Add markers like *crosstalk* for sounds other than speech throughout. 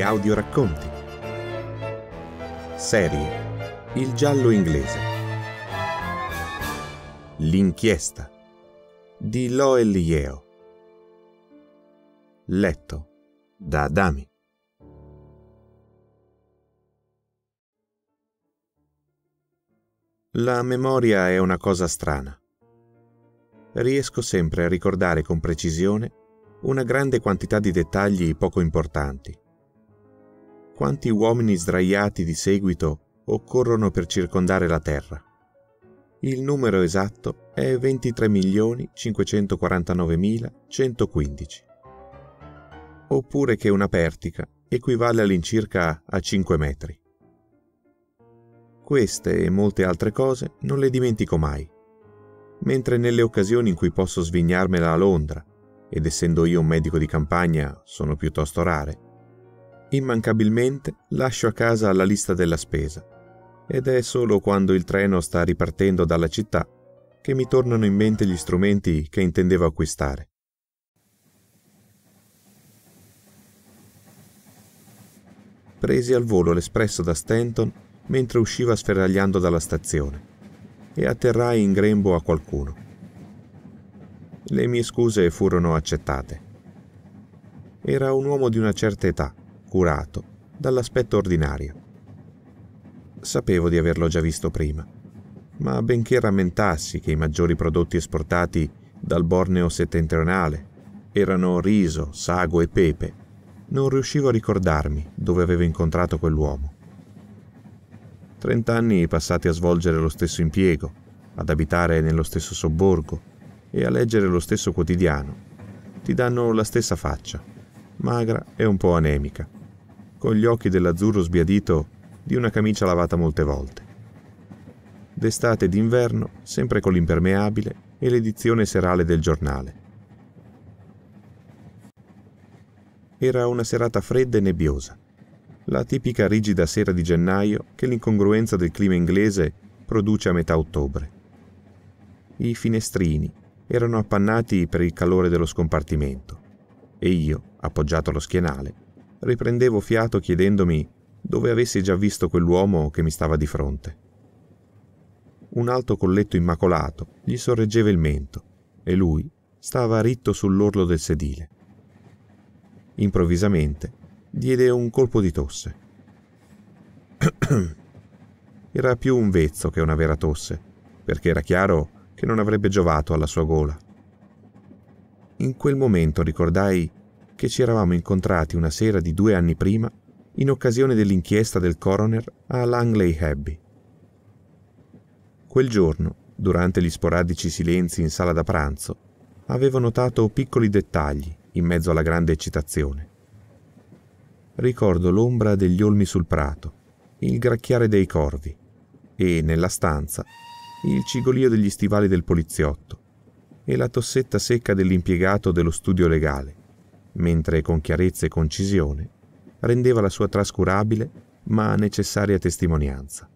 degli audioracconti. Serie Il giallo inglese. L'inchiesta di Loel Yeo. Letto da Adami. La memoria è una cosa strana. Riesco sempre a ricordare con precisione una grande quantità di dettagli poco importanti, quanti uomini sdraiati di seguito occorrono per circondare la Terra. Il numero esatto è 23.549.115. Oppure che una pertica equivale all'incirca a 5 metri. Queste e molte altre cose non le dimentico mai, mentre nelle occasioni in cui posso svignarmela a Londra, ed essendo io un medico di campagna sono piuttosto rare, Immancabilmente lascio a casa la lista della spesa ed è solo quando il treno sta ripartendo dalla città che mi tornano in mente gli strumenti che intendevo acquistare. Presi al volo l'espresso da Stanton mentre usciva sferragliando dalla stazione e atterrai in grembo a qualcuno. Le mie scuse furono accettate. Era un uomo di una certa età, curato, dall'aspetto ordinario. Sapevo di averlo già visto prima, ma benché rammentassi che i maggiori prodotti esportati dal Borneo settentrionale erano riso, sago e pepe, non riuscivo a ricordarmi dove avevo incontrato quell'uomo. Trent'anni passati a svolgere lo stesso impiego, ad abitare nello stesso sobborgo e a leggere lo stesso quotidiano, ti danno la stessa faccia, magra e un po' anemica con gli occhi dell'azzurro sbiadito di una camicia lavata molte volte. D'estate e d'inverno, sempre con l'impermeabile e l'edizione serale del giornale. Era una serata fredda e nebbiosa, la tipica rigida sera di gennaio che l'incongruenza del clima inglese produce a metà ottobre. I finestrini erano appannati per il calore dello scompartimento e io, appoggiato allo schienale, Riprendevo fiato chiedendomi dove avessi già visto quell'uomo che mi stava di fronte. Un alto colletto immacolato gli sorreggeva il mento e lui stava ritto sull'orlo del sedile. Improvvisamente diede un colpo di tosse. *clears throat* era più un vezzo che una vera tosse, perché era chiaro che non avrebbe giovato alla sua gola. In quel momento ricordai che ci eravamo incontrati una sera di due anni prima in occasione dell'inchiesta del coroner a Langley Abbey. Quel giorno, durante gli sporadici silenzi in sala da pranzo, avevo notato piccoli dettagli in mezzo alla grande eccitazione. Ricordo l'ombra degli olmi sul prato, il gracchiare dei corvi e, nella stanza, il cigolio degli stivali del poliziotto e la tossetta secca dell'impiegato dello studio legale mentre con chiarezza e concisione rendeva la sua trascurabile ma necessaria testimonianza.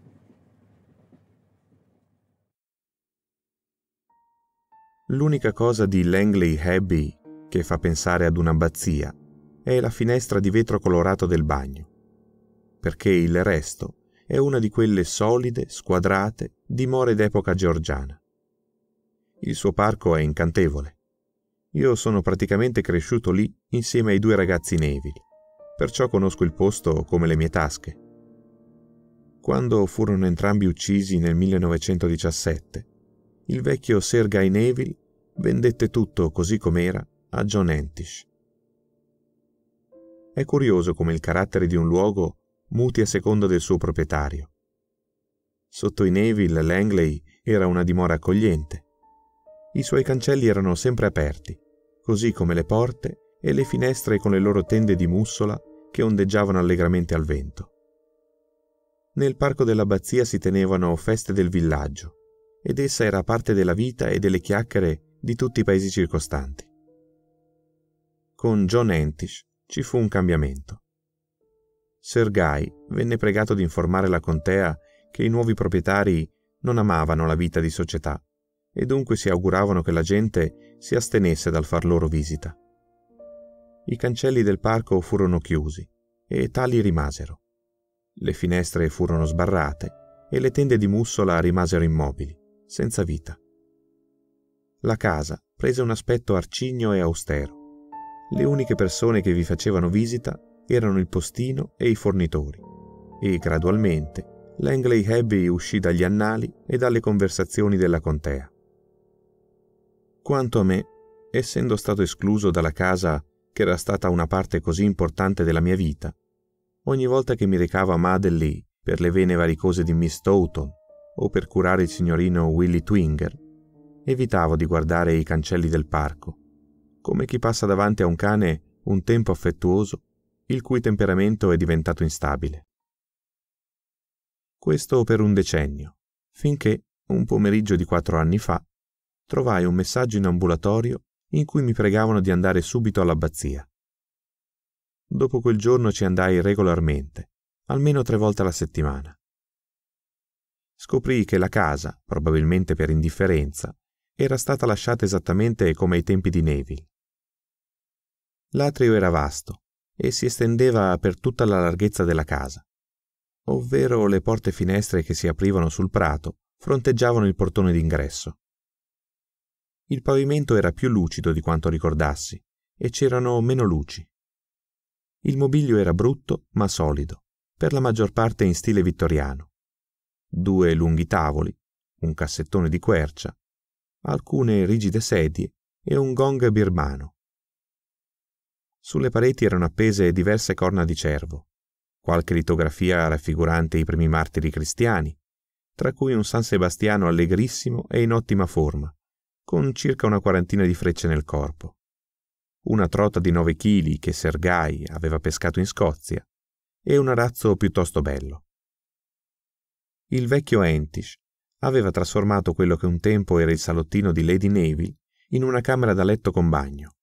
L'unica cosa di Langley Abbey che fa pensare ad un'abbazia è la finestra di vetro colorato del bagno, perché il resto è una di quelle solide, squadrate, dimore d'epoca georgiana. Il suo parco è incantevole, io sono praticamente cresciuto lì insieme ai due ragazzi Neville, perciò conosco il posto come le mie tasche. Quando furono entrambi uccisi nel 1917, il vecchio Sergei Neville vendette tutto così com'era a John Entish. È curioso come il carattere di un luogo muti a seconda del suo proprietario. Sotto i Neville, Langley era una dimora accogliente. I suoi cancelli erano sempre aperti così come le porte e le finestre con le loro tende di mussola che ondeggiavano allegramente al vento. Nel parco dell'abbazia si tenevano feste del villaggio, ed essa era parte della vita e delle chiacchiere di tutti i paesi circostanti. Con John Entish ci fu un cambiamento. Sir Guy venne pregato di informare la contea che i nuovi proprietari non amavano la vita di società e dunque si auguravano che la gente si astenesse dal far loro visita. I cancelli del parco furono chiusi e tali rimasero. Le finestre furono sbarrate e le tende di mussola rimasero immobili, senza vita. La casa prese un aspetto arcigno e austero. Le uniche persone che vi facevano visita erano il postino e i fornitori, e gradualmente l'Angley Abbey uscì dagli annali e dalle conversazioni della contea. Quanto a me, essendo stato escluso dalla casa che era stata una parte così importante della mia vita, ogni volta che mi recavo a Madeley per le vene varicose di Miss Toughton o per curare il signorino Willy Twinger, evitavo di guardare i cancelli del parco, come chi passa davanti a un cane un tempo affettuoso il cui temperamento è diventato instabile. Questo per un decennio, finché, un pomeriggio di quattro anni fa, trovai un messaggio in ambulatorio in cui mi pregavano di andare subito all'abbazia. Dopo quel giorno ci andai regolarmente, almeno tre volte alla settimana. Scoprì che la casa, probabilmente per indifferenza, era stata lasciata esattamente come ai tempi di Neville. L'atrio era vasto e si estendeva per tutta la larghezza della casa, ovvero le porte finestre che si aprivano sul prato fronteggiavano il portone d'ingresso. Il pavimento era più lucido di quanto ricordassi e c'erano meno luci. Il mobilio era brutto ma solido, per la maggior parte in stile vittoriano. Due lunghi tavoli, un cassettone di quercia, alcune rigide sedie e un gong birmano. Sulle pareti erano appese diverse corna di cervo, qualche litografia raffigurante i primi martiri cristiani, tra cui un San Sebastiano allegrissimo e in ottima forma, con circa una quarantina di frecce nel corpo. Una trota di 9 kg che Sergai aveva pescato in Scozia e un arazzo piuttosto bello. Il vecchio Entish aveva trasformato quello che un tempo era il salottino di Lady Neville in una camera da letto con bagno.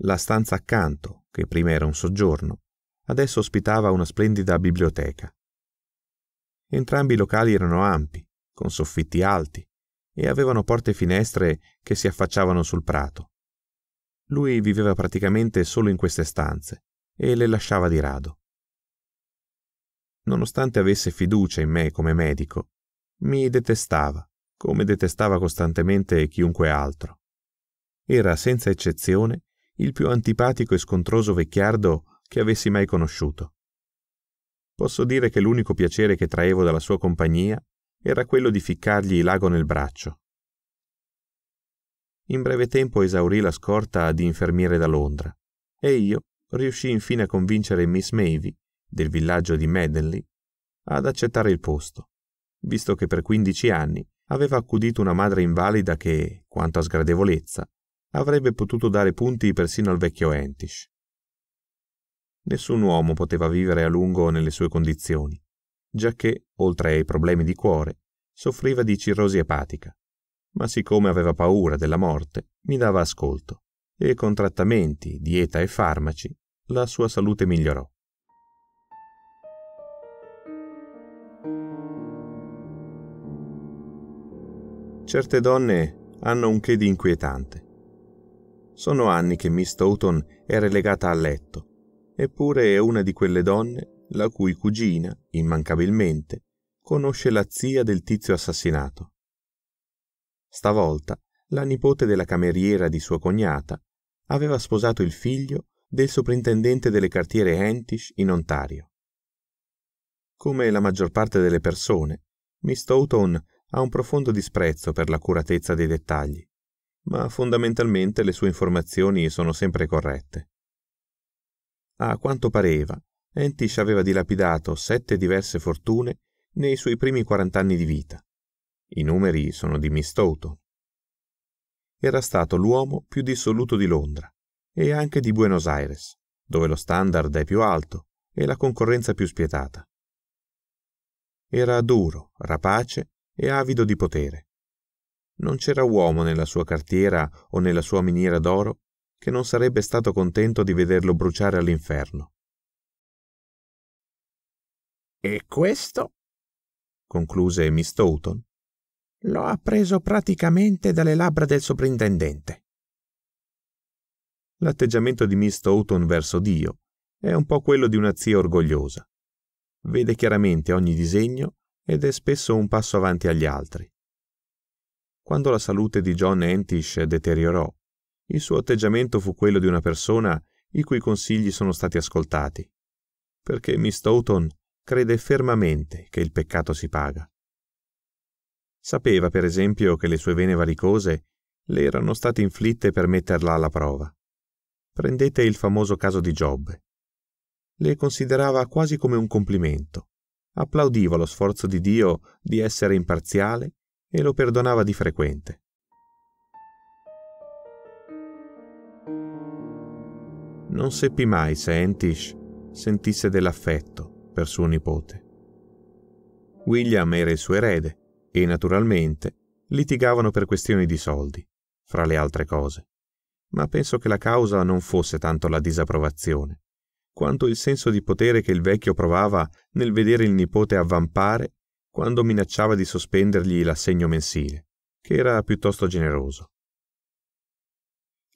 La stanza accanto, che prima era un soggiorno, adesso ospitava una splendida biblioteca. Entrambi i locali erano ampi, con soffitti alti, e avevano porte e finestre che si affacciavano sul prato. Lui viveva praticamente solo in queste stanze e le lasciava di rado. Nonostante avesse fiducia in me come medico, mi detestava, come detestava costantemente chiunque altro. Era senza eccezione il più antipatico e scontroso vecchiardo che avessi mai conosciuto. Posso dire che l'unico piacere che traevo dalla sua compagnia era quello di ficcargli l'ago nel braccio. In breve tempo esaurì la scorta di infermiere da Londra e io riuscì infine a convincere Miss Mavy, del villaggio di Medenley, ad accettare il posto, visto che per quindici anni aveva accudito una madre invalida che, quanto a sgradevolezza, avrebbe potuto dare punti persino al vecchio Entish. Nessun uomo poteva vivere a lungo nelle sue condizioni giacché, oltre ai problemi di cuore, soffriva di cirrosi epatica. Ma siccome aveva paura della morte, mi dava ascolto e con trattamenti, dieta e farmaci la sua salute migliorò. Certe donne hanno un che di inquietante. Sono anni che Miss Stoughton è relegata a letto, eppure è una di quelle donne la cui cugina, immancabilmente, conosce la zia del tizio assassinato. Stavolta, la nipote della cameriera di sua cognata aveva sposato il figlio del soprintendente delle cartiere Hentish in Ontario. Come la maggior parte delle persone, Miss Stoughton ha un profondo disprezzo per l'accuratezza dei dettagli, ma fondamentalmente le sue informazioni sono sempre corrette. A quanto pareva, Entish aveva dilapidato sette diverse fortune nei suoi primi 40 anni di vita. I numeri sono di Miss Toto. Era stato l'uomo più dissoluto di Londra e anche di Buenos Aires, dove lo standard è più alto e la concorrenza più spietata. Era duro, rapace e avido di potere. Non c'era uomo nella sua cartiera o nella sua miniera d'oro che non sarebbe stato contento di vederlo bruciare all'inferno. E questo, concluse Miss Stoughton, l'ho appreso praticamente dalle labbra del soprintendente. L'atteggiamento di Miss Stoughton verso Dio è un po' quello di una zia orgogliosa. Vede chiaramente ogni disegno ed è spesso un passo avanti agli altri. Quando la salute di John Entish deteriorò, il suo atteggiamento fu quello di una persona i cui consigli sono stati ascoltati, perché Miss Stoughton crede fermamente che il peccato si paga. Sapeva, per esempio, che le sue vene varicose le erano state inflitte per metterla alla prova. Prendete il famoso caso di Giobbe. Le considerava quasi come un complimento. Applaudiva lo sforzo di Dio di essere imparziale e lo perdonava di frequente. Non seppi mai se Entish sentisse dell'affetto, per suo nipote. William era il suo erede e naturalmente litigavano per questioni di soldi, fra le altre cose. Ma penso che la causa non fosse tanto la disapprovazione, quanto il senso di potere che il vecchio provava nel vedere il nipote avvampare quando minacciava di sospendergli l'assegno mensile, che era piuttosto generoso.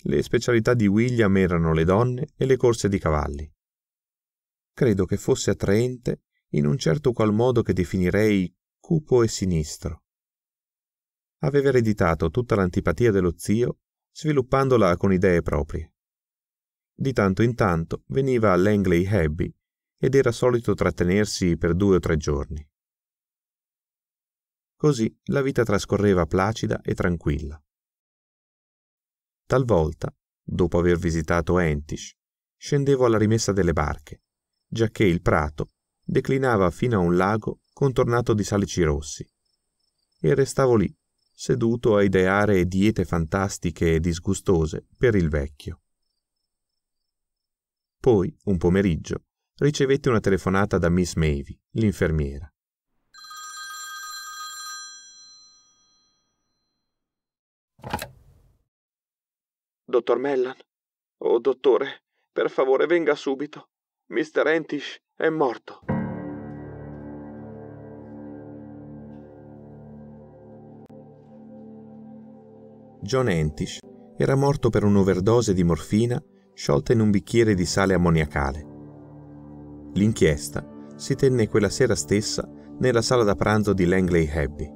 Le specialità di William erano le donne e le corse di cavalli, credo che fosse attraente in un certo qual modo che definirei cupo e sinistro. Aveva ereditato tutta l'antipatia dello zio, sviluppandola con idee proprie. Di tanto in tanto veniva a Langley Abbey ed era solito trattenersi per due o tre giorni. Così la vita trascorreva placida e tranquilla. Talvolta, dopo aver visitato Entish, scendevo alla rimessa delle barche giacché il prato declinava fino a un lago contornato di salici rossi. E restavo lì, seduto a ideare diete fantastiche e disgustose per il vecchio. Poi, un pomeriggio, ricevetti una telefonata da Miss Mavy, l'infermiera. Dottor Mellan? Oh, dottore, per favore venga subito. Mr. Entish è morto. John Entish era morto per un'overdose di morfina sciolta in un bicchiere di sale ammoniacale. L'inchiesta si tenne quella sera stessa nella sala da pranzo di Langley Abbey.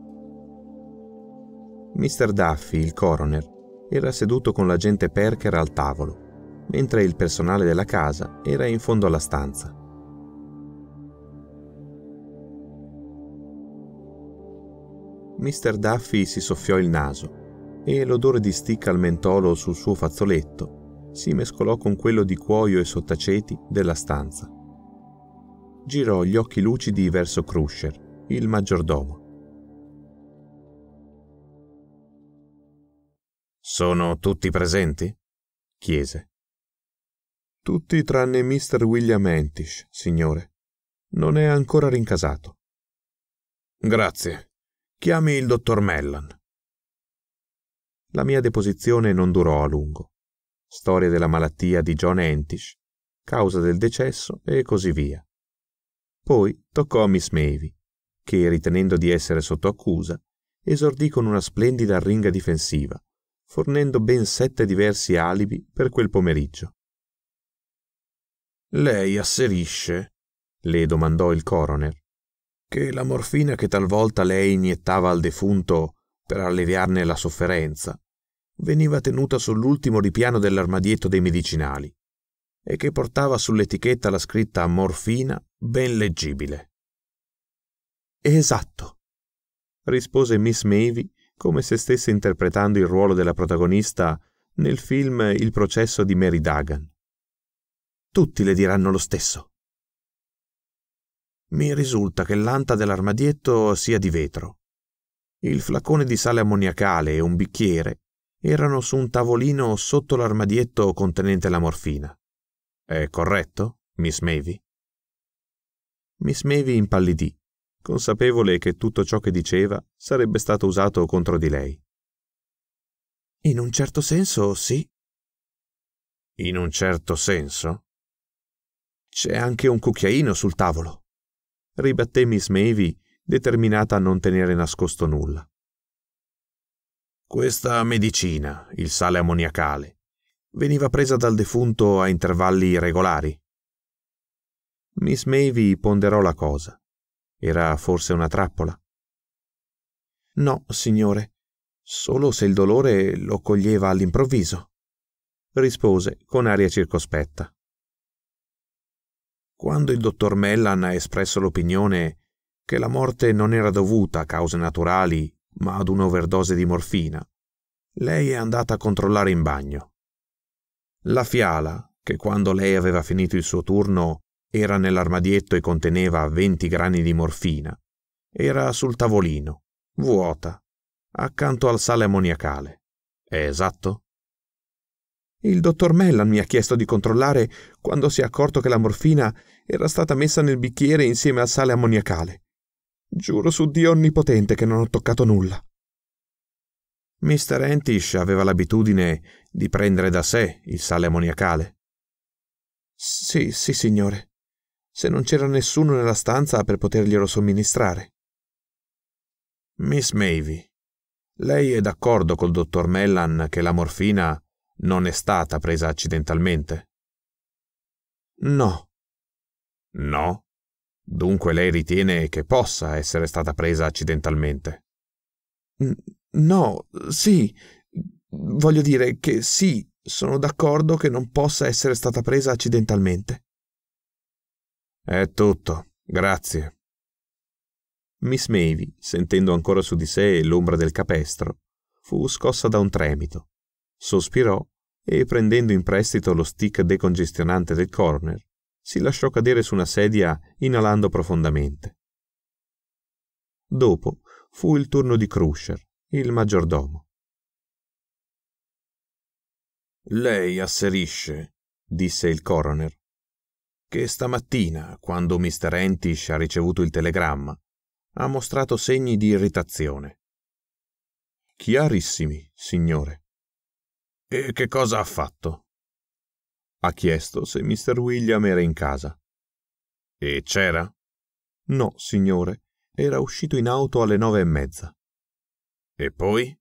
Mr. Duffy, il coroner, era seduto con l'agente Perker al tavolo mentre il personale della casa era in fondo alla stanza. Mr. Duffy si soffiò il naso e l'odore di stick al mentolo sul suo fazzoletto si mescolò con quello di cuoio e sottaceti della stanza. Girò gli occhi lucidi verso Crusher, il maggiordomo. Sono tutti presenti? chiese. Tutti tranne Mr. William Entish, signore. Non è ancora rincasato. Grazie. Chiami il dottor Mellan. La mia deposizione non durò a lungo. Storia della malattia di John Entish, causa del decesso e così via. Poi toccò a Miss Mavy, che, ritenendo di essere sotto accusa, esordì con una splendida ringa difensiva, fornendo ben sette diversi alibi per quel pomeriggio. Lei asserisce, le domandò il coroner, che la morfina che talvolta lei iniettava al defunto per alleviarne la sofferenza veniva tenuta sull'ultimo ripiano dell'armadietto dei medicinali e che portava sull'etichetta la scritta morfina ben leggibile. Esatto, rispose Miss Mavy come se stesse interpretando il ruolo della protagonista nel film Il processo di Mary Dagan. Tutti le diranno lo stesso. Mi risulta che l'anta dell'armadietto sia di vetro. Il flacone di sale ammoniacale e un bicchiere erano su un tavolino sotto l'armadietto contenente la morfina. È corretto, Miss Mavy? Miss Mavy impallidì, consapevole che tutto ciò che diceva sarebbe stato usato contro di lei. In un certo senso, sì. In un certo senso? C'è anche un cucchiaino sul tavolo. Ribatté Miss Mavy, determinata a non tenere nascosto nulla. Questa medicina, il sale ammoniacale, veniva presa dal defunto a intervalli regolari. Miss Mavy ponderò la cosa. Era forse una trappola? No, signore, solo se il dolore lo coglieva all'improvviso, rispose con aria circospetta. Quando il dottor Mellan ha espresso l'opinione che la morte non era dovuta a cause naturali, ma ad un'overdose di morfina, lei è andata a controllare in bagno. La fiala, che quando lei aveva finito il suo turno era nell'armadietto e conteneva 20 grani di morfina, era sul tavolino, vuota, accanto al sale ammoniacale. È esatto? Il dottor Mellan mi ha chiesto di controllare quando si è accorto che la morfina era stata messa nel bicchiere insieme al sale ammoniacale. Giuro su Dio onnipotente che non ho toccato nulla. Mr. Entish aveva l'abitudine di prendere da sé il sale ammoniacale. Sì, sì, signore. Se non c'era nessuno nella stanza per poterglielo somministrare. Miss Mavy, lei è d'accordo col dottor Mellan che la morfina non è stata presa accidentalmente? No. No? Dunque lei ritiene che possa essere stata presa accidentalmente? No, sì. Voglio dire che sì, sono d'accordo che non possa essere stata presa accidentalmente. È tutto, grazie. Miss Mavy, sentendo ancora su di sé l'ombra del capestro, fu scossa da un tremito Sospirò e, prendendo in prestito lo stick decongestionante del coroner, si lasciò cadere su una sedia inalando profondamente. Dopo fu il turno di Crusher, il maggiordomo. Lei asserisce, disse il coroner, che stamattina, quando Mr. Entish ha ricevuto il telegramma, ha mostrato segni di irritazione. Chiarissimi, signore. E che cosa ha fatto? Ha chiesto se Mr. William era in casa. E c'era? No, signore, era uscito in auto alle nove e mezza. E poi?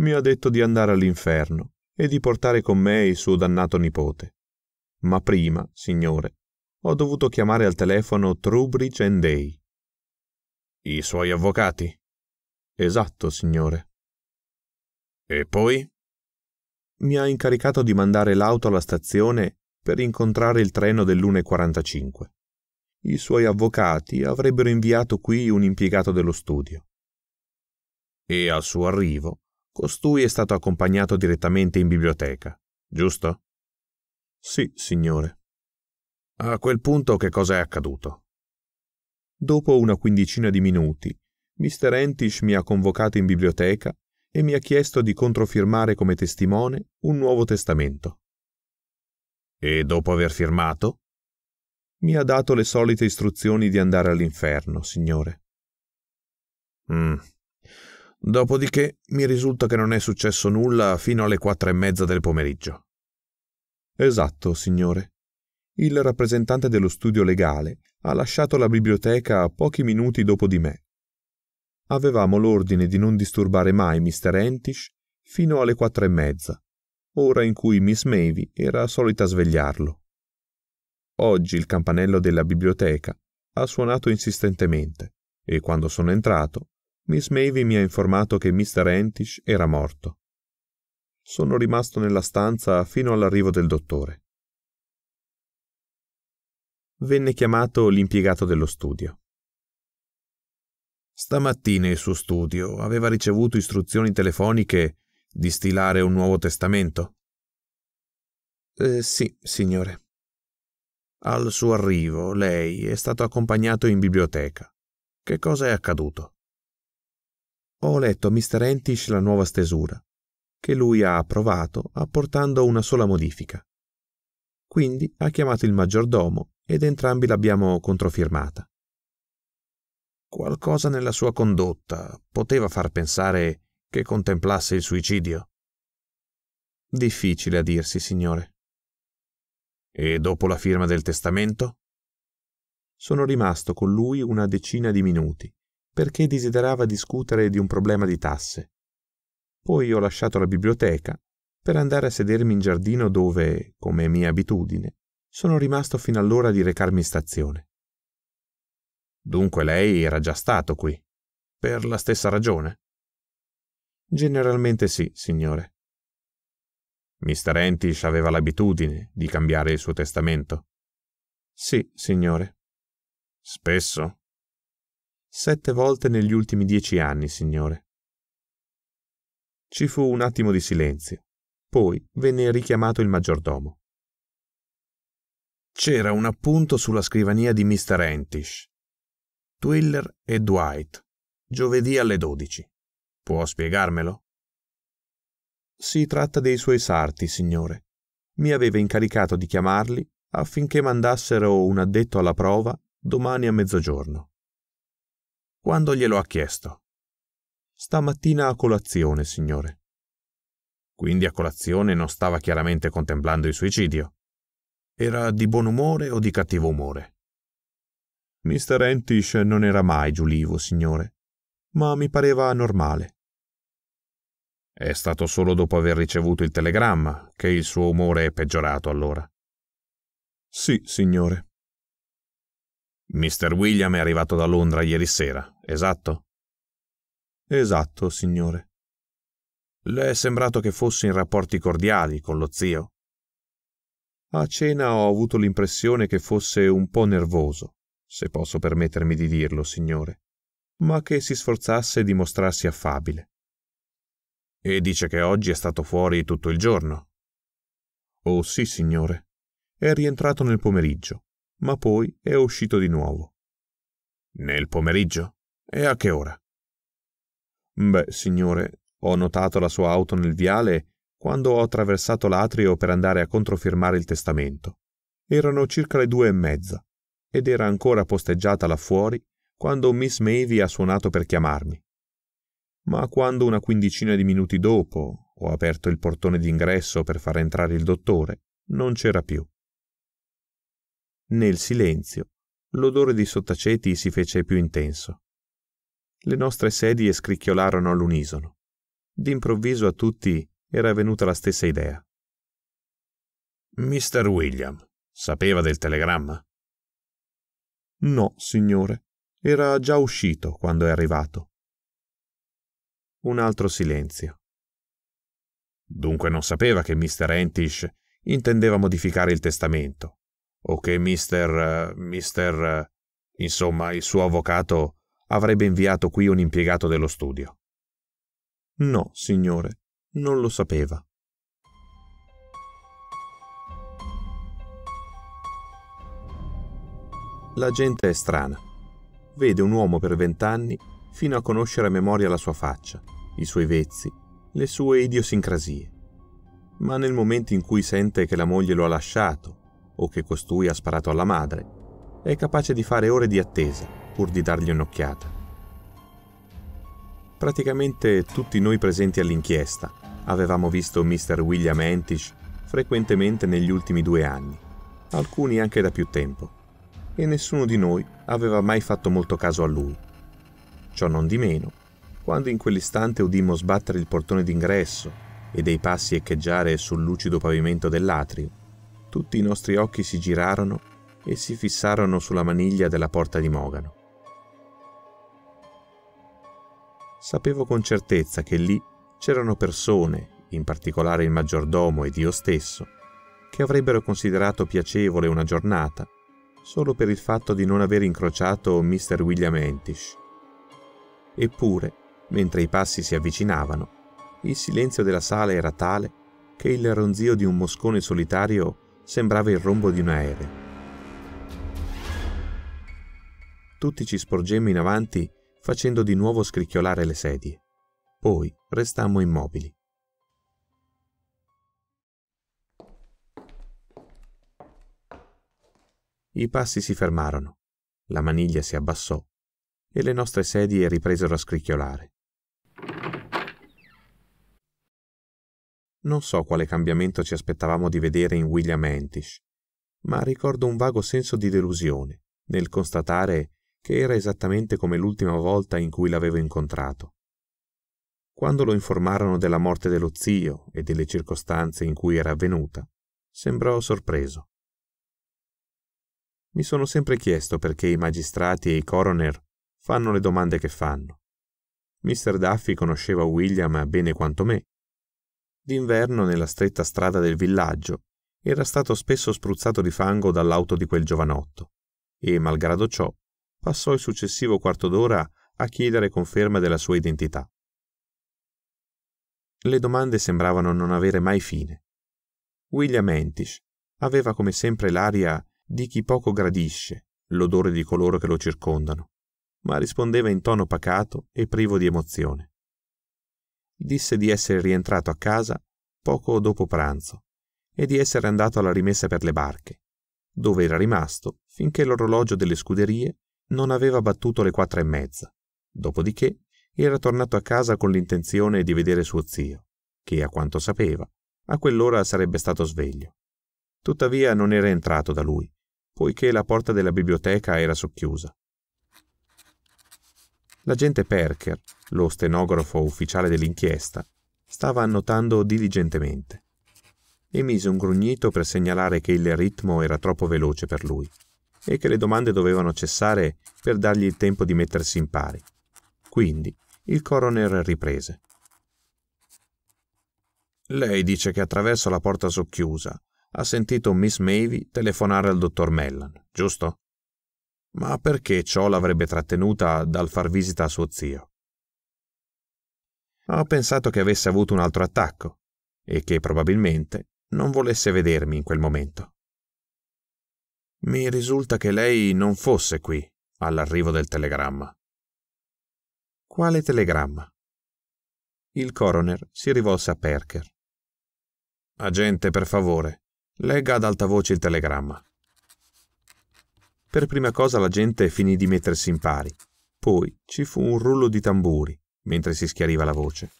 Mi ha detto di andare all'inferno e di portare con me il suo dannato nipote. Ma prima, signore, ho dovuto chiamare al telefono Trubridge and Day. I suoi avvocati? Esatto, signore. E poi? mi ha incaricato di mandare l'auto alla stazione per incontrare il treno dell'1.45. I suoi avvocati avrebbero inviato qui un impiegato dello studio. E al suo arrivo, costui è stato accompagnato direttamente in biblioteca, giusto? Sì, signore. A quel punto che cosa è accaduto? Dopo una quindicina di minuti, Mr. Entish mi ha convocato in biblioteca e mi ha chiesto di controfirmare come testimone un Nuovo Testamento. E dopo aver firmato? Mi ha dato le solite istruzioni di andare all'inferno, signore. Mm. Dopodiché mi risulta che non è successo nulla fino alle quattro e mezza del pomeriggio. Esatto, signore. Il rappresentante dello studio legale ha lasciato la biblioteca pochi minuti dopo di me avevamo l'ordine di non disturbare mai Mr. Entish fino alle quattro e mezza, ora in cui Miss Mavy era solita svegliarlo. Oggi il campanello della biblioteca ha suonato insistentemente e quando sono entrato Miss Mavy mi ha informato che Mr. Entish era morto. Sono rimasto nella stanza fino all'arrivo del dottore. Venne chiamato l'impiegato dello studio. Stamattina il suo studio aveva ricevuto istruzioni telefoniche di stilare un Nuovo Testamento. Eh, sì, signore. Al suo arrivo lei è stato accompagnato in biblioteca. Che cosa è accaduto? Ho letto a Mr. Entish la nuova stesura, che lui ha approvato apportando una sola modifica. Quindi ha chiamato il maggiordomo ed entrambi l'abbiamo controfirmata. Qualcosa nella sua condotta poteva far pensare che contemplasse il suicidio. Difficile a dirsi, signore. E dopo la firma del testamento? Sono rimasto con lui una decina di minuti, perché desiderava discutere di un problema di tasse. Poi ho lasciato la biblioteca per andare a sedermi in giardino dove, come mia abitudine, sono rimasto fino all'ora di recarmi in stazione. Dunque lei era già stato qui. Per la stessa ragione? Generalmente sì, signore. Mr. Entish aveva l'abitudine di cambiare il suo testamento. Sì, signore. Spesso? Sette volte negli ultimi dieci anni, signore. Ci fu un attimo di silenzio. Poi venne richiamato il maggiordomo. C'era un appunto sulla scrivania di Mr. Entish, Twiller e Dwight, giovedì alle 12. Può spiegarmelo? Si tratta dei suoi sarti, signore. Mi aveva incaricato di chiamarli affinché mandassero un addetto alla prova domani a mezzogiorno. Quando glielo ha chiesto? Stamattina a colazione, signore. Quindi a colazione non stava chiaramente contemplando il suicidio. Era di buon umore o di cattivo umore? Mr. Entish non era mai giulivo, signore, ma mi pareva normale. È stato solo dopo aver ricevuto il telegramma che il suo umore è peggiorato allora. Sì, signore. Mr. William è arrivato da Londra ieri sera, esatto? Esatto, signore. Le è sembrato che fosse in rapporti cordiali con lo zio? A cena ho avuto l'impressione che fosse un po' nervoso se posso permettermi di dirlo, signore, ma che si sforzasse di mostrarsi affabile. E dice che oggi è stato fuori tutto il giorno. Oh sì, signore. È rientrato nel pomeriggio, ma poi è uscito di nuovo. Nel pomeriggio? E a che ora? Beh, signore, ho notato la sua auto nel viale quando ho attraversato l'atrio per andare a controfirmare il testamento. Erano circa le due e mezza ed era ancora posteggiata là fuori quando Miss Mavy ha suonato per chiamarmi. Ma quando una quindicina di minuti dopo ho aperto il portone d'ingresso per far entrare il dottore, non c'era più. Nel silenzio, l'odore di sottaceti si fece più intenso. Le nostre sedie scricchiolarono all'unisono. D'improvviso a tutti era venuta la stessa idea. Mister William, sapeva del telegramma? No, signore, era già uscito quando è arrivato. Un altro silenzio. Dunque non sapeva che Mr. Entish intendeva modificare il testamento, o che Mr. Mr. insomma, il suo avvocato avrebbe inviato qui un impiegato dello studio. No, signore, non lo sapeva. La gente è strana. Vede un uomo per vent'anni fino a conoscere a memoria la sua faccia, i suoi vezzi, le sue idiosincrasie. Ma nel momento in cui sente che la moglie lo ha lasciato o che costui ha sparato alla madre, è capace di fare ore di attesa pur di dargli un'occhiata. Praticamente tutti noi presenti all'inchiesta avevamo visto Mr. William Entish frequentemente negli ultimi due anni, alcuni anche da più tempo e nessuno di noi aveva mai fatto molto caso a lui. Ciò non di meno, quando in quell'istante udimmo sbattere il portone d'ingresso e dei passi echeggiare sul lucido pavimento dell'atrio, tutti i nostri occhi si girarono e si fissarono sulla maniglia della porta di Mogano. Sapevo con certezza che lì c'erano persone, in particolare il maggiordomo ed io stesso, che avrebbero considerato piacevole una giornata solo per il fatto di non aver incrociato Mr. William Entish. Eppure, mentre i passi si avvicinavano, il silenzio della sala era tale che il ronzio di un moscone solitario sembrava il rombo di un aereo. Tutti ci sporgemmo in avanti facendo di nuovo scricchiolare le sedie. Poi restammo immobili. I passi si fermarono, la maniglia si abbassò e le nostre sedie ripresero a scricchiolare. Non so quale cambiamento ci aspettavamo di vedere in William Entish, ma ricordo un vago senso di delusione nel constatare che era esattamente come l'ultima volta in cui l'avevo incontrato. Quando lo informarono della morte dello zio e delle circostanze in cui era avvenuta, sembrò sorpreso. Mi sono sempre chiesto perché i magistrati e i coroner fanno le domande che fanno. Mr. Duffy conosceva William bene quanto me. D'inverno, nella stretta strada del villaggio, era stato spesso spruzzato di fango dall'auto di quel giovanotto e, malgrado ciò, passò il successivo quarto d'ora a chiedere conferma della sua identità. Le domande sembravano non avere mai fine. William Entish aveva come sempre l'aria di chi poco gradisce l'odore di coloro che lo circondano, ma rispondeva in tono pacato e privo di emozione. Disse di essere rientrato a casa poco dopo pranzo e di essere andato alla rimessa per le barche, dove era rimasto finché l'orologio delle scuderie non aveva battuto le quattro e mezza. Dopodiché era tornato a casa con l'intenzione di vedere suo zio, che, a quanto sapeva, a quell'ora sarebbe stato sveglio. Tuttavia non era entrato da lui poiché la porta della biblioteca era socchiusa. L'agente Perker, lo stenografo ufficiale dell'inchiesta, stava annotando diligentemente. Emise un grugnito per segnalare che il ritmo era troppo veloce per lui e che le domande dovevano cessare per dargli il tempo di mettersi in pari. Quindi il coroner riprese. Lei dice che attraverso la porta socchiusa ha sentito Miss Mavy telefonare al dottor Mellon, giusto? Ma perché ciò l'avrebbe trattenuta dal far visita a suo zio? Ho pensato che avesse avuto un altro attacco e che probabilmente non volesse vedermi in quel momento. Mi risulta che lei non fosse qui all'arrivo del telegramma. Quale telegramma? Il coroner si rivolse a Perker. Agente, per favore, Legga ad alta voce il telegramma. Per prima cosa la gente finì di mettersi in pari. Poi ci fu un rullo di tamburi, mentre si schiariva la voce.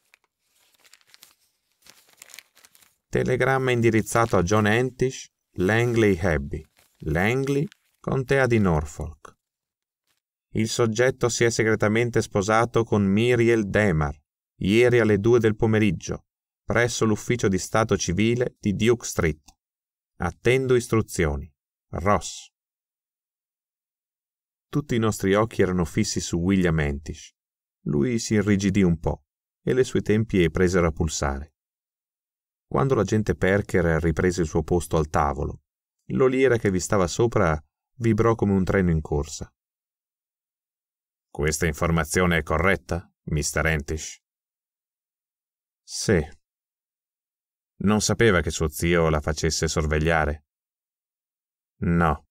Telegramma indirizzato a John Entish, Langley Abbey, Langley, contea di Norfolk. Il soggetto si è segretamente sposato con Muriel Demar, ieri alle due del pomeriggio, presso l'ufficio di Stato civile di Duke Street. Attendo istruzioni. Ross. Tutti i nostri occhi erano fissi su William Entish. Lui si irrigidì un po' e le sue tempie presero a pulsare. Quando l'agente Perker riprese il suo posto al tavolo, l'oliera che vi stava sopra vibrò come un treno in corsa. Questa informazione è corretta, Mr. Entish? Sì, non sapeva che suo zio la facesse sorvegliare. No.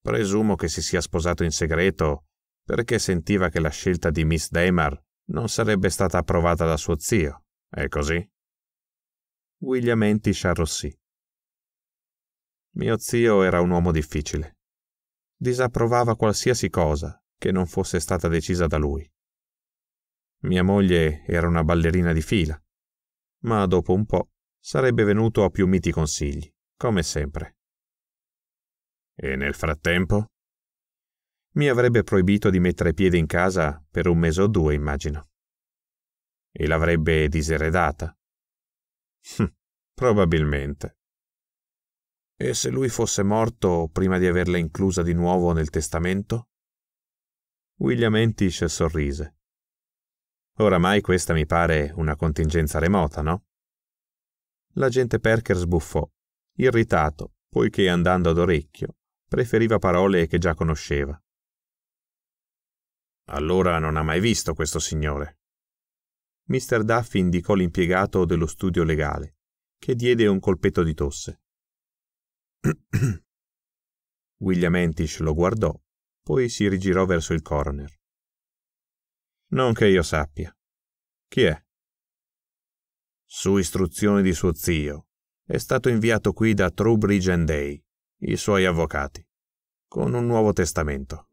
Presumo che si sia sposato in segreto perché sentiva che la scelta di Miss Damar non sarebbe stata approvata da suo zio. È così? William Entish arrossì. Mio zio era un uomo difficile. Disapprovava qualsiasi cosa che non fosse stata decisa da lui. Mia moglie era una ballerina di fila ma dopo un po' sarebbe venuto a più miti consigli, come sempre. E nel frattempo? Mi avrebbe proibito di mettere piede in casa per un mese o due, immagino. E l'avrebbe diseredata. Hm, probabilmente. E se lui fosse morto prima di averla inclusa di nuovo nel testamento? William Entish sorrise. Oramai questa mi pare una contingenza remota, no? L'agente Perker sbuffò, irritato, poiché andando ad orecchio preferiva parole che già conosceva. Allora non ha mai visto questo signore. Mr. Duffy indicò l'impiegato dello studio legale, che diede un colpetto di tosse. *clears throat* William Entish lo guardò, poi si rigirò verso il coroner. Non che io sappia. Chi è? Su istruzioni di suo zio, è stato inviato qui da Trowbridge and Day, i suoi avvocati, con un nuovo testamento.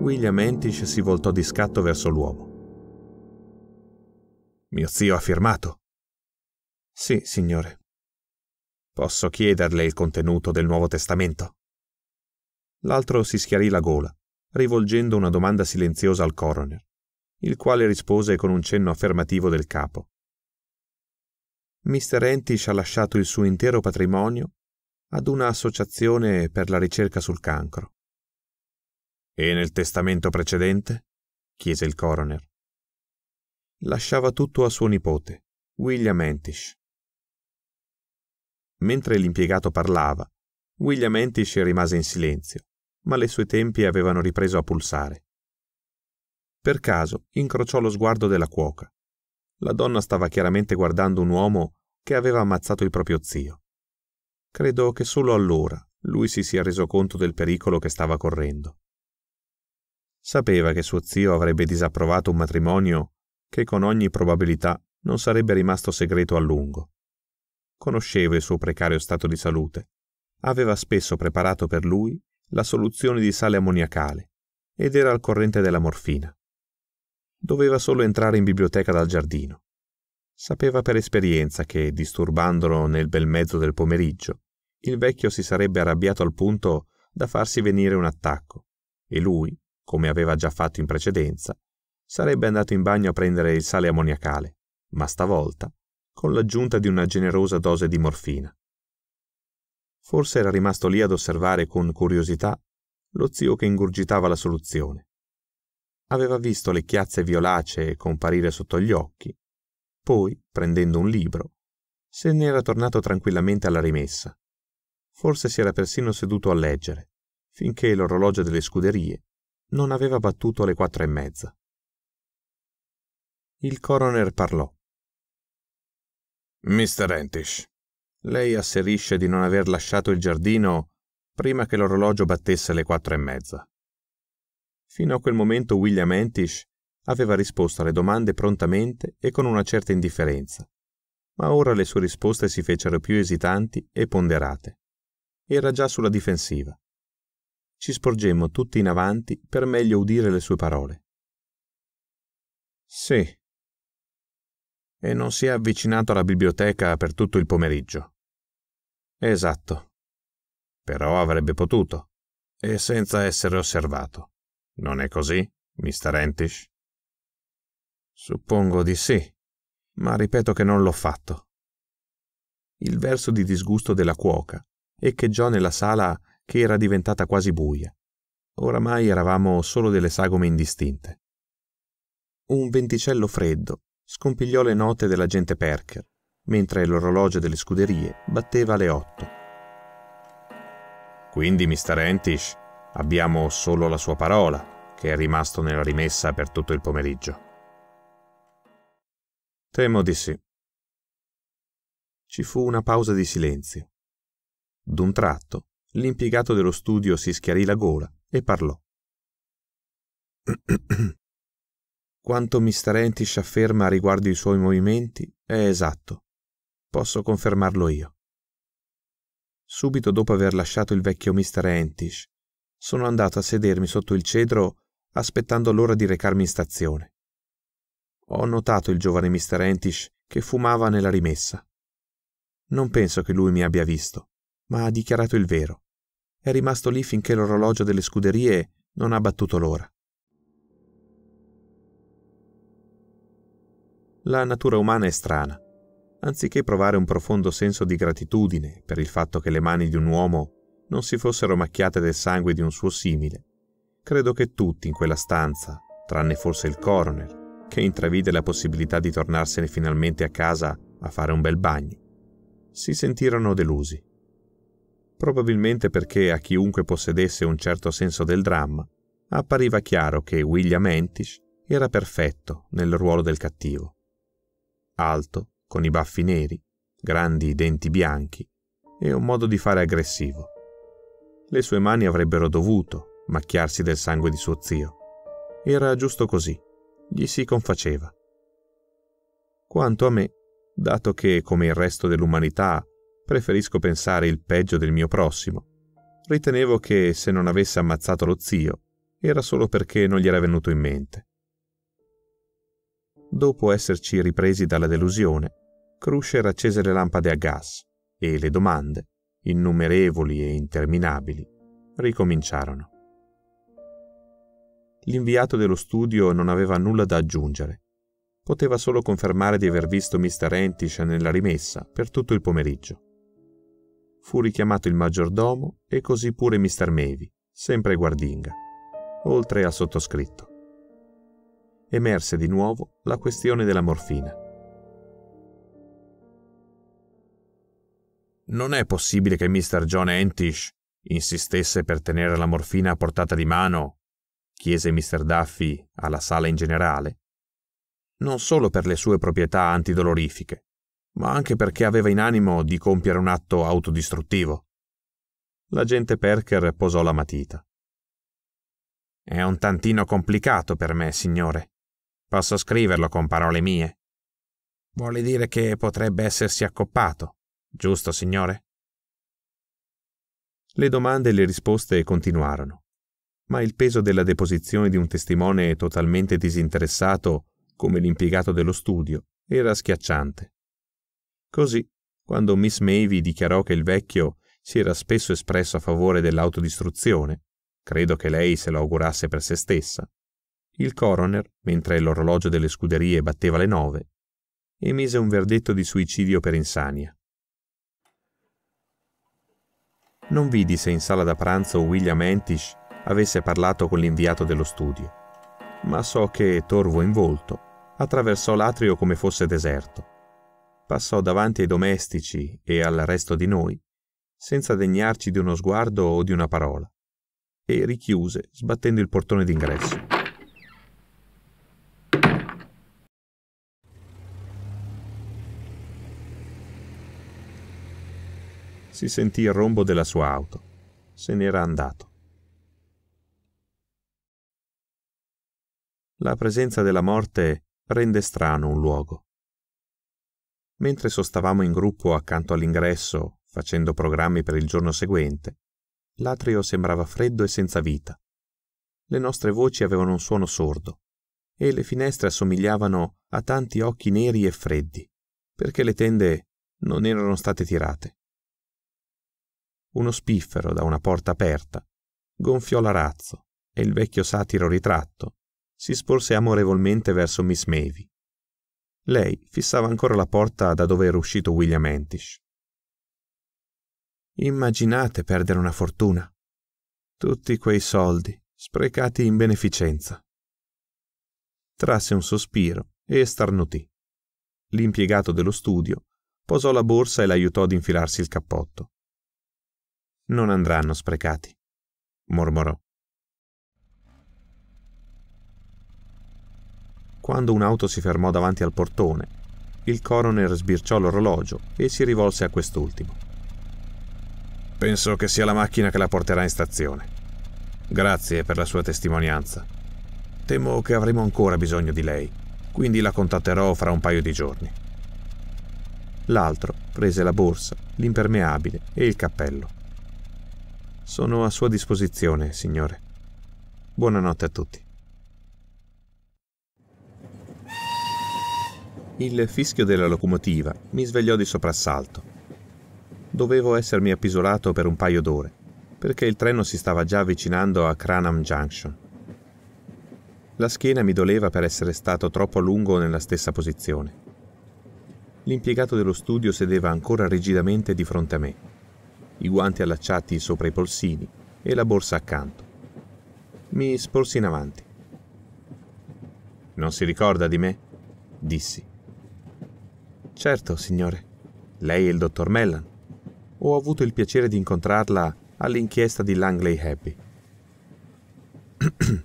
William Entish si voltò di scatto verso l'uomo. Mio zio ha firmato. Sì, signore. Posso chiederle il contenuto del Nuovo Testamento? L'altro si schiarì la gola, rivolgendo una domanda silenziosa al coroner, il quale rispose con un cenno affermativo del capo. Mr. Entish ha lasciato il suo intero patrimonio ad una associazione per la ricerca sul cancro. E nel testamento precedente? chiese il coroner. Lasciava tutto a suo nipote, William Entish. Mentre l'impiegato parlava, William Entish rimase in silenzio, ma le sue tempie avevano ripreso a pulsare. Per caso incrociò lo sguardo della cuoca. La donna stava chiaramente guardando un uomo che aveva ammazzato il proprio zio. Credo che solo allora lui si sia reso conto del pericolo che stava correndo. Sapeva che suo zio avrebbe disapprovato un matrimonio che con ogni probabilità non sarebbe rimasto segreto a lungo. Conosceva il suo precario stato di salute, aveva spesso preparato per lui la soluzione di sale ammoniacale ed era al corrente della morfina. Doveva solo entrare in biblioteca dal giardino. Sapeva per esperienza che, disturbandolo nel bel mezzo del pomeriggio, il vecchio si sarebbe arrabbiato al punto da farsi venire un attacco e lui, come aveva già fatto in precedenza, sarebbe andato in bagno a prendere il sale ammoniacale, ma stavolta con l'aggiunta di una generosa dose di morfina. Forse era rimasto lì ad osservare con curiosità lo zio che ingurgitava la soluzione. Aveva visto le chiazze violacee comparire sotto gli occhi, poi, prendendo un libro, se n'era tornato tranquillamente alla rimessa. Forse si era persino seduto a leggere, finché l'orologio delle scuderie non aveva battuto le quattro e mezza. Il coroner parlò. Mr. Entish, lei asserisce di non aver lasciato il giardino prima che l'orologio battesse le quattro e mezza. Fino a quel momento William Entish aveva risposto alle domande prontamente e con una certa indifferenza, ma ora le sue risposte si fecero più esitanti e ponderate. Era già sulla difensiva. Ci sporgemmo tutti in avanti per meglio udire le sue parole. Sì. E non si è avvicinato alla biblioteca per tutto il pomeriggio. Esatto. Però avrebbe potuto. E senza essere osservato. Non è così, Mr. Entish? Suppongo di sì, ma ripeto che non l'ho fatto. Il verso di disgusto della cuoca echeggiò nella sala che era diventata quasi buia. Oramai eravamo solo delle sagome indistinte. Un venticello freddo scompigliò le note della gente Perker mentre l'orologio delle scuderie batteva le otto. Quindi, Mr. Entish, abbiamo solo la sua parola, che è rimasto nella rimessa per tutto il pomeriggio. Temo di sì. Ci fu una pausa di silenzio. D'un tratto, l'impiegato dello studio si schiarì la gola e parlò. *clears throat* Quanto Mr. Entish afferma riguardo i suoi movimenti è esatto. Posso confermarlo io. Subito dopo aver lasciato il vecchio Mr. Entish, sono andato a sedermi sotto il cedro aspettando l'ora di recarmi in stazione. Ho notato il giovane Mr. Entish che fumava nella rimessa. Non penso che lui mi abbia visto, ma ha dichiarato il vero. È rimasto lì finché l'orologio delle scuderie non ha battuto l'ora. La natura umana è strana anziché provare un profondo senso di gratitudine per il fatto che le mani di un uomo non si fossero macchiate del sangue di un suo simile, credo che tutti in quella stanza, tranne forse il coroner, che intravide la possibilità di tornarsene finalmente a casa a fare un bel bagno, si sentirono delusi. Probabilmente perché a chiunque possedesse un certo senso del dramma, appariva chiaro che William Entish era perfetto nel ruolo del cattivo. Alto, con i baffi neri, grandi denti bianchi e un modo di fare aggressivo. Le sue mani avrebbero dovuto macchiarsi del sangue di suo zio. Era giusto così, gli si confaceva. Quanto a me, dato che, come il resto dell'umanità, preferisco pensare il peggio del mio prossimo, ritenevo che se non avesse ammazzato lo zio, era solo perché non gli era venuto in mente. Dopo esserci ripresi dalla delusione, Crusher accese le lampade a gas e le domande, innumerevoli e interminabili, ricominciarono. L'inviato dello studio non aveva nulla da aggiungere. Poteva solo confermare di aver visto Mr. Entish nella rimessa per tutto il pomeriggio. Fu richiamato il maggiordomo e così pure Mr. Mavy, sempre guardinga, oltre al sottoscritto emerse di nuovo la questione della morfina. Non è possibile che Mr. John Entish insistesse per tenere la morfina a portata di mano, chiese Mr. Duffy alla sala in generale, non solo per le sue proprietà antidolorifiche, ma anche perché aveva in animo di compiere un atto autodistruttivo. L'agente Perker posò la matita. È un tantino complicato per me, signore. Posso scriverlo con parole mie. Vuole dire che potrebbe essersi accoppato, giusto, signore? Le domande e le risposte continuarono, ma il peso della deposizione di un testimone totalmente disinteressato, come l'impiegato dello studio, era schiacciante. Così, quando Miss Mavy dichiarò che il vecchio si era spesso espresso a favore dell'autodistruzione, credo che lei se lo augurasse per se stessa, il coroner, mentre l'orologio delle scuderie batteva le nove, emise un verdetto di suicidio per insania. Non vidi se in sala da pranzo William Entish avesse parlato con l'inviato dello studio, ma so che, torvo in volto, attraversò l'atrio come fosse deserto. Passò davanti ai domestici e al resto di noi, senza degnarci di uno sguardo o di una parola, e richiuse sbattendo il portone d'ingresso. si sentì il rombo della sua auto. Se n'era andato. La presenza della morte rende strano un luogo. Mentre sostavamo in gruppo accanto all'ingresso, facendo programmi per il giorno seguente, l'atrio sembrava freddo e senza vita. Le nostre voci avevano un suono sordo e le finestre assomigliavano a tanti occhi neri e freddi, perché le tende non erano state tirate uno spiffero da una porta aperta, gonfiò l'arazzo e il vecchio satiro ritratto si sporse amorevolmente verso Miss Mavy. Lei fissava ancora la porta da dove era uscito William Entish. Immaginate perdere una fortuna. Tutti quei soldi sprecati in beneficenza. Trasse un sospiro e starnutì. L'impiegato dello studio posò la borsa e l'aiutò ad infilarsi il cappotto non andranno sprecati, mormorò. Quando un'auto si fermò davanti al portone, il coroner sbirciò l'orologio e si rivolse a quest'ultimo. Penso che sia la macchina che la porterà in stazione. Grazie per la sua testimonianza. Temo che avremo ancora bisogno di lei, quindi la contatterò fra un paio di giorni. L'altro prese la borsa, l'impermeabile e il cappello. Sono a sua disposizione, signore. Buonanotte a tutti. Il fischio della locomotiva mi svegliò di soprassalto. Dovevo essermi appisolato per un paio d'ore, perché il treno si stava già avvicinando a Cranham Junction. La schiena mi doleva per essere stato troppo a lungo nella stessa posizione. L'impiegato dello studio sedeva ancora rigidamente di fronte a me i guanti allacciati sopra i polsini e la borsa accanto. Mi sporsi in avanti. Non si ricorda di me? dissi. Certo, signore. Lei è il dottor Mellan. Ho avuto il piacere di incontrarla all'inchiesta di Langley Happy. *clears throat*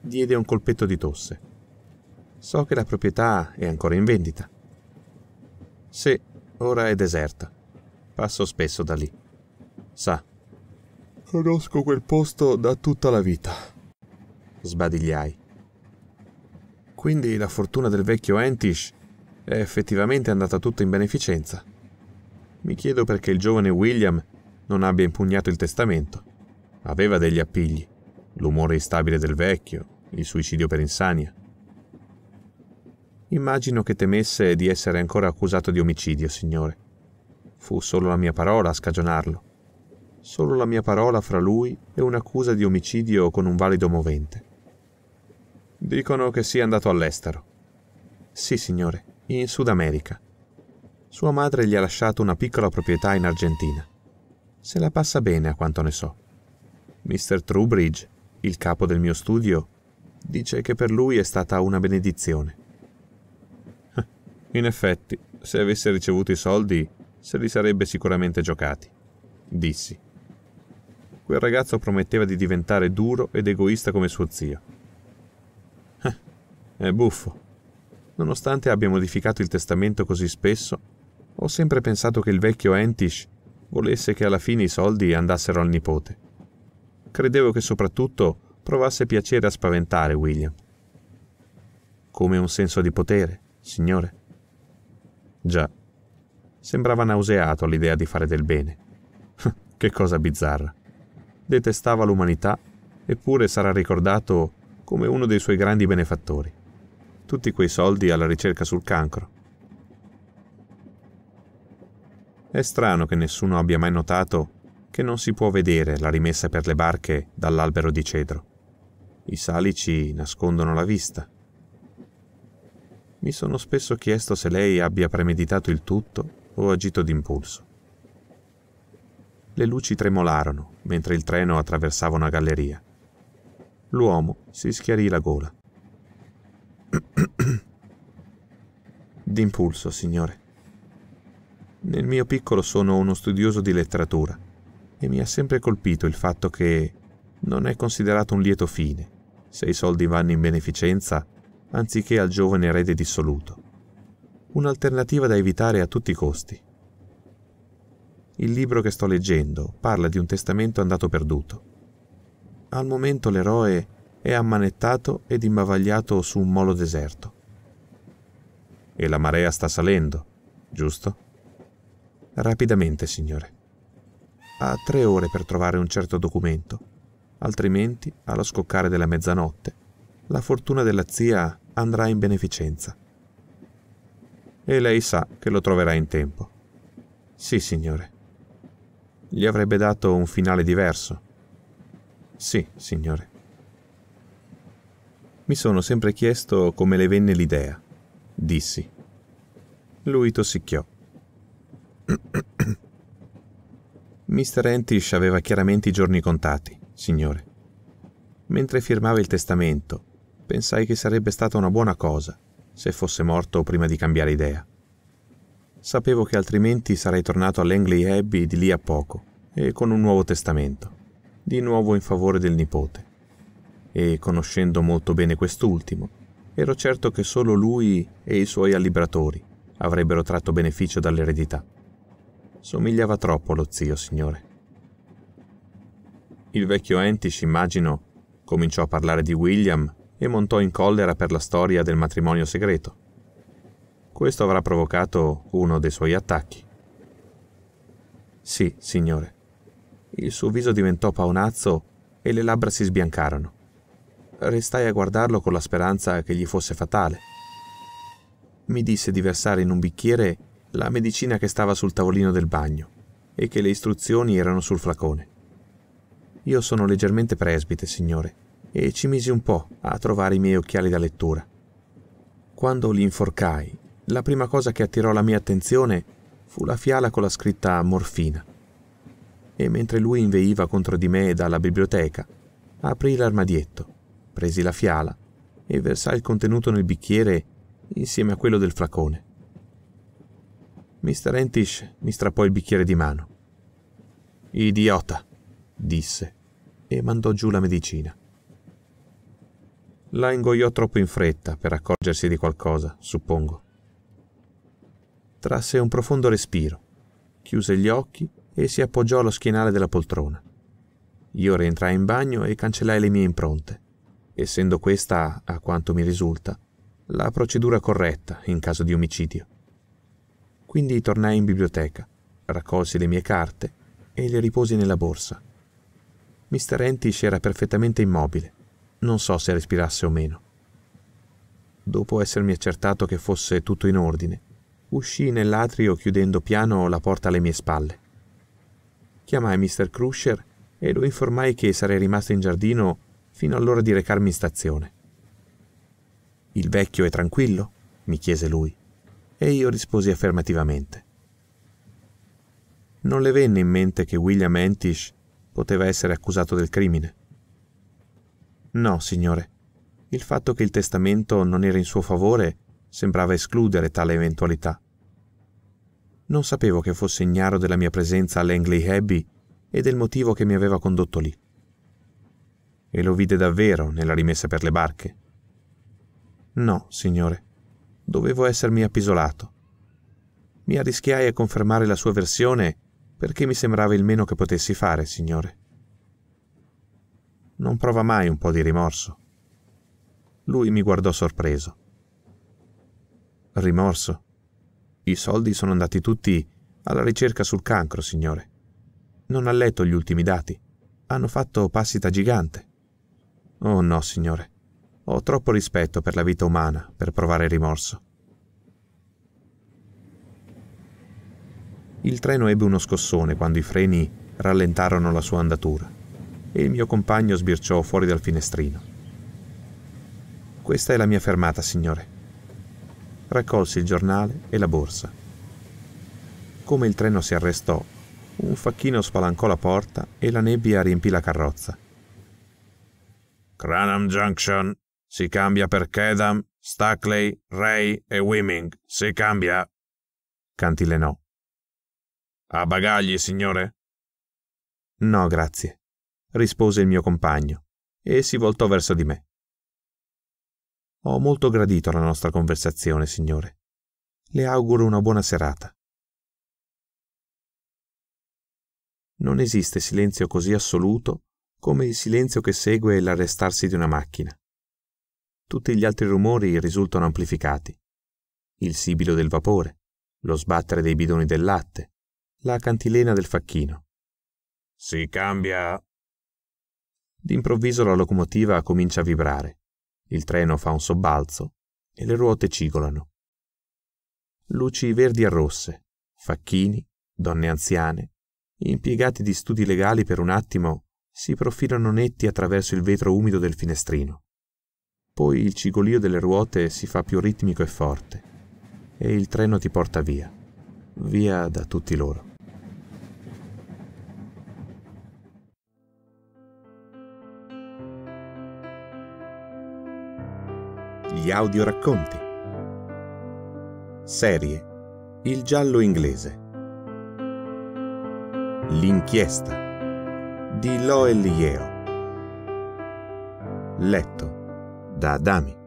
Diede un colpetto di tosse. So che la proprietà è ancora in vendita. Sì, ora è deserta. Passo spesso da lì. Sa, conosco quel posto da tutta la vita, sbadigliai. Quindi la fortuna del vecchio Entish è effettivamente andata tutta in beneficenza. Mi chiedo perché il giovane William non abbia impugnato il testamento. Aveva degli appigli, l'umore instabile del vecchio, il suicidio per insania. Immagino che temesse di essere ancora accusato di omicidio, signore. Fu solo la mia parola a scagionarlo solo la mia parola fra lui e un'accusa di omicidio con un valido movente. Dicono che sia andato all'estero. Sì, signore, in Sud America. Sua madre gli ha lasciato una piccola proprietà in Argentina. Se la passa bene, a quanto ne so. Mr. Truebridge, il capo del mio studio, dice che per lui è stata una benedizione. In effetti, se avesse ricevuto i soldi, se li sarebbe sicuramente giocati, dissi. Quel ragazzo prometteva di diventare duro ed egoista come suo zio. Eh, è buffo. Nonostante abbia modificato il testamento così spesso, ho sempre pensato che il vecchio Entish volesse che alla fine i soldi andassero al nipote. Credevo che soprattutto provasse piacere a spaventare William. Come un senso di potere, signore. Già, sembrava nauseato all'idea di fare del bene. *laughs* che cosa bizzarra detestava l'umanità, eppure sarà ricordato come uno dei suoi grandi benefattori. Tutti quei soldi alla ricerca sul cancro. È strano che nessuno abbia mai notato che non si può vedere la rimessa per le barche dall'albero di cedro. I salici nascondono la vista. Mi sono spesso chiesto se lei abbia premeditato il tutto o agito d'impulso. Le luci tremolarono mentre il treno attraversava una galleria. L'uomo si schiarì la gola. *clears throat* D'impulso, signore. Nel mio piccolo sono uno studioso di letteratura e mi ha sempre colpito il fatto che non è considerato un lieto fine se i soldi vanno in beneficenza anziché al giovane erede dissoluto. Un'alternativa da evitare a tutti i costi. Il libro che sto leggendo parla di un testamento andato perduto. Al momento l'eroe è ammanettato ed imbavagliato su un molo deserto. E la marea sta salendo, giusto? Rapidamente, signore. Ha tre ore per trovare un certo documento, altrimenti, allo scoccare della mezzanotte, la fortuna della zia andrà in beneficenza. E lei sa che lo troverà in tempo. Sì, signore gli avrebbe dato un finale diverso. Sì, signore. Mi sono sempre chiesto come le venne l'idea, dissi. Lui tossicchiò. *clears throat* Mr. Entish aveva chiaramente i giorni contati, signore. Mentre firmava il testamento, pensai che sarebbe stata una buona cosa se fosse morto prima di cambiare idea. Sapevo che altrimenti sarei tornato all'Angley Abbey di lì a poco e con un nuovo testamento, di nuovo in favore del nipote. E conoscendo molto bene quest'ultimo, ero certo che solo lui e i suoi allibratori avrebbero tratto beneficio dall'eredità. Somigliava troppo allo zio, signore. Il vecchio Entish, immagino, cominciò a parlare di William e montò in collera per la storia del matrimonio segreto. Questo avrà provocato uno dei suoi attacchi. Sì, signore. Il suo viso diventò paonazzo e le labbra si sbiancarono. Restai a guardarlo con la speranza che gli fosse fatale. Mi disse di versare in un bicchiere la medicina che stava sul tavolino del bagno e che le istruzioni erano sul flacone. Io sono leggermente presbite, signore, e ci misi un po' a trovare i miei occhiali da lettura. Quando li inforcai la prima cosa che attirò la mia attenzione fu la fiala con la scritta morfina. E mentre lui inveiva contro di me dalla biblioteca, aprì l'armadietto, presi la fiala e versai il contenuto nel bicchiere insieme a quello del flacone. Mr. Entish mi strappò il bicchiere di mano. Idiota, disse, e mandò giù la medicina. La ingoiò troppo in fretta per accorgersi di qualcosa, suppongo trasse un profondo respiro, chiuse gli occhi e si appoggiò allo schienale della poltrona. Io rientrai in bagno e cancellai le mie impronte, essendo questa, a quanto mi risulta, la procedura corretta in caso di omicidio. Quindi tornai in biblioteca, raccolsi le mie carte e le riposi nella borsa. Mr. Entish era perfettamente immobile, non so se respirasse o meno. Dopo essermi accertato che fosse tutto in ordine, Uscii nell'atrio chiudendo piano la porta alle mie spalle. Chiamai Mr. Crusher e lo informai che sarei rimasto in giardino fino all'ora di recarmi in stazione. Il vecchio è tranquillo? mi chiese lui, e io risposi affermativamente. Non le venne in mente che William Entish poteva essere accusato del crimine. No, signore. Il fatto che il testamento non era in suo favore sembrava escludere tale eventualità. Non sapevo che fosse ignaro della mia presenza all'Angley Abbey e del motivo che mi aveva condotto lì. E lo vide davvero nella rimessa per le barche. No, signore, dovevo essermi appisolato. Mi arrischiai a confermare la sua versione perché mi sembrava il meno che potessi fare, signore. Non prova mai un po' di rimorso. Lui mi guardò sorpreso. Rimorso? I soldi sono andati tutti alla ricerca sul cancro, signore. Non ha letto gli ultimi dati. Hanno fatto passi da gigante. Oh no, signore. Ho troppo rispetto per la vita umana per provare rimorso. Il treno ebbe uno scossone quando i freni rallentarono la sua andatura e il mio compagno sbirciò fuori dal finestrino. Questa è la mia fermata, signore raccolse il giornale e la borsa. Come il treno si arrestò, un facchino spalancò la porta e la nebbia riempì la carrozza. Cranham Junction si cambia per Kedam, Stackley, Ray e Wimming. Si cambia. Cantilenò. Ha bagagli, signore? No, grazie, rispose il mio compagno e si voltò verso di me. Ho molto gradito la nostra conversazione, signore. Le auguro una buona serata. Non esiste silenzio così assoluto come il silenzio che segue l'arrestarsi di una macchina. Tutti gli altri rumori risultano amplificati. Il sibilo del vapore, lo sbattere dei bidoni del latte, la cantilena del facchino. Si cambia. D'improvviso la locomotiva comincia a vibrare. Il treno fa un sobbalzo e le ruote cigolano. Luci verdi e rosse, facchini, donne anziane, impiegati di studi legali per un attimo si profilano netti attraverso il vetro umido del finestrino. Poi il cigolio delle ruote si fa più ritmico e forte e il treno ti porta via, via da tutti loro. degli audioracconti. Serie Il giallo inglese L'inchiesta di Loel Yeo Letto da Adami